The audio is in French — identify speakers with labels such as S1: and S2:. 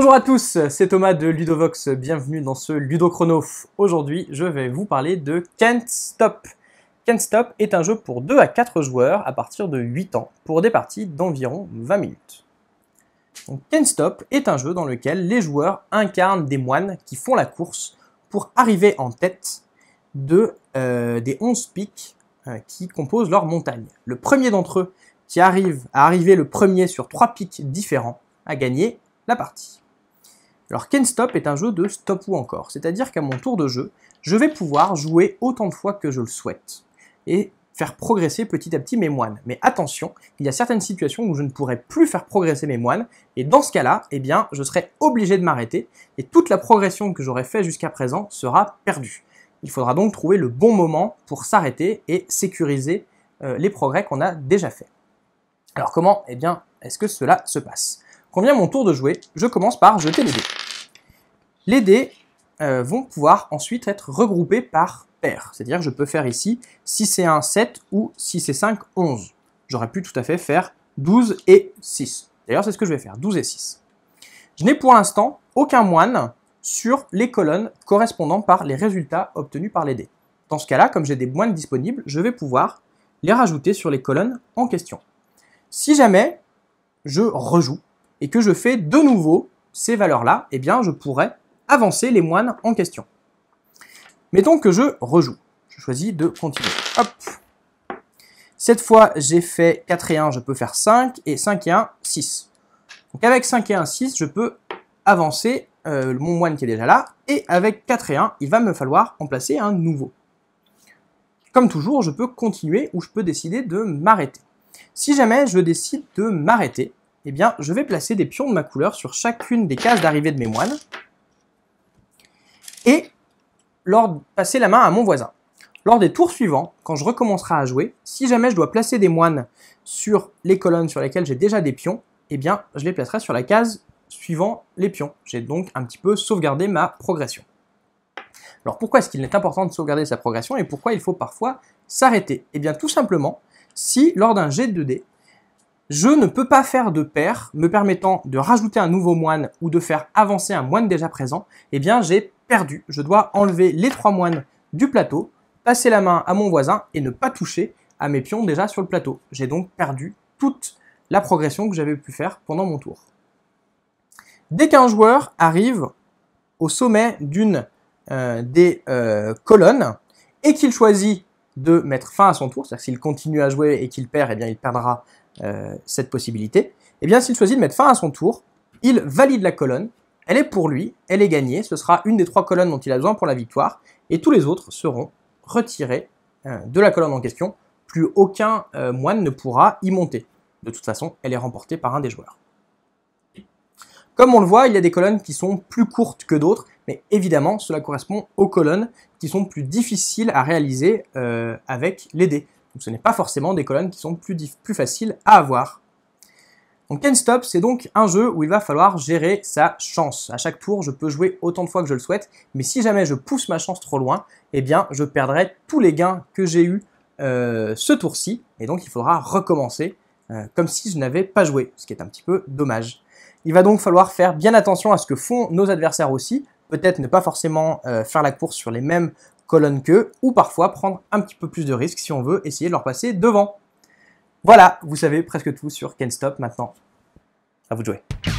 S1: Bonjour à tous, c'est Thomas de Ludovox, bienvenue dans ce Ludochrono. Aujourd'hui, je vais vous parler de Can't Stop. Can't Stop est un jeu pour 2 à 4 joueurs à partir de 8 ans, pour des parties d'environ 20 minutes. Donc, Can't Stop est un jeu dans lequel les joueurs incarnent des moines qui font la course pour arriver en tête de, euh, des 11 pics euh, qui composent leur montagne. Le premier d'entre eux qui arrive à arriver le premier sur 3 pics différents a gagné la partie. Alors Ken Stop est un jeu de stop ou encore, c'est-à-dire qu'à mon tour de jeu, je vais pouvoir jouer autant de fois que je le souhaite et faire progresser petit à petit mes moines. Mais attention, il y a certaines situations où je ne pourrai plus faire progresser mes moines et dans ce cas-là, eh bien, je serai obligé de m'arrêter et toute la progression que j'aurais fait jusqu'à présent sera perdue. Il faudra donc trouver le bon moment pour s'arrêter et sécuriser euh, les progrès qu'on a déjà faits. Alors comment eh bien, est-ce que cela se passe quand vient mon tour de jouer, je commence par jeter les dés. Les dés euh, vont pouvoir ensuite être regroupés par paire. C'est-à-dire que je peux faire ici 6 et 1, 7 ou 6 et 5, 11. J'aurais pu tout à fait faire 12 et 6. D'ailleurs, c'est ce que je vais faire, 12 et 6. Je n'ai pour l'instant aucun moine sur les colonnes correspondant par les résultats obtenus par les dés. Dans ce cas-là, comme j'ai des moines disponibles, je vais pouvoir les rajouter sur les colonnes en question. Si jamais je rejoue, et que je fais de nouveau ces valeurs-là, eh bien je pourrais avancer les moines en question. Mettons que je rejoue. Je choisis de continuer. Hop Cette fois, j'ai fait 4 et 1, je peux faire 5, et 5 et 1, 6. Donc avec 5 et 1, 6, je peux avancer euh, mon moine qui est déjà là, et avec 4 et 1, il va me falloir en placer un nouveau. Comme toujours, je peux continuer ou je peux décider de m'arrêter. Si jamais je décide de m'arrêter, eh bien, je vais placer des pions de ma couleur sur chacune des cases d'arrivée de mes moines et passer la main à mon voisin. Lors des tours suivants, quand je recommencerai à jouer, si jamais je dois placer des moines sur les colonnes sur lesquelles j'ai déjà des pions, eh bien, je les placerai sur la case suivant les pions. J'ai donc un petit peu sauvegardé ma progression. Alors pourquoi est-ce qu'il est important de sauvegarder sa progression et pourquoi il faut parfois s'arrêter Eh bien tout simplement, si lors d'un jet de dés, je ne peux pas faire de paire me permettant de rajouter un nouveau moine ou de faire avancer un moine déjà présent, eh bien j'ai perdu. Je dois enlever les trois moines du plateau, passer la main à mon voisin et ne pas toucher à mes pions déjà sur le plateau. J'ai donc perdu toute la progression que j'avais pu faire pendant mon tour. Dès qu'un joueur arrive au sommet d'une euh, des euh, colonnes et qu'il choisit de mettre fin à son tour, c'est-à-dire s'il continue à jouer et qu'il perd, eh bien il perdra euh, cette possibilité, et eh bien s'il choisit de mettre fin à son tour, il valide la colonne, elle est pour lui, elle est gagnée, ce sera une des trois colonnes dont il a besoin pour la victoire, et tous les autres seront retirés euh, de la colonne en question, plus aucun euh, moine ne pourra y monter. De toute façon, elle est remportée par un des joueurs. Comme on le voit, il y a des colonnes qui sont plus courtes que d'autres, mais évidemment, cela correspond aux colonnes qui sont plus difficiles à réaliser avec les dés ce n'est pas forcément des colonnes qui sont plus, plus faciles à avoir. Donc Ken Stop, c'est donc un jeu où il va falloir gérer sa chance. A chaque tour, je peux jouer autant de fois que je le souhaite, mais si jamais je pousse ma chance trop loin, eh bien je perdrai tous les gains que j'ai eus euh, ce tour-ci, et donc il faudra recommencer euh, comme si je n'avais pas joué, ce qui est un petit peu dommage. Il va donc falloir faire bien attention à ce que font nos adversaires aussi, peut-être ne pas forcément euh, faire la course sur les mêmes colonne queue, ou parfois prendre un petit peu plus de risques si on veut essayer de leur passer devant. Voilà, vous savez presque tout sur Ken Stop maintenant. À vous de jouer.